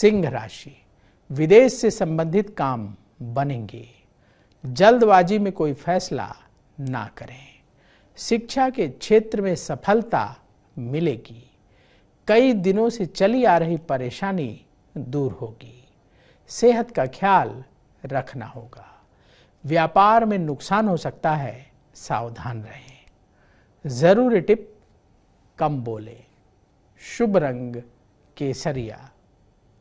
सिंह राशि विदेश से संबंधित काम बनेंगे जल्दबाजी में कोई फैसला ना करें शिक्षा के क्षेत्र में सफलता मिलेगी कई दिनों से चली आ रही परेशानी दूर होगी सेहत का ख्याल रखना होगा व्यापार में नुकसान हो सकता है सावधान रहें ज़रूरी टिप कम बोले शुभ रंग केसरिया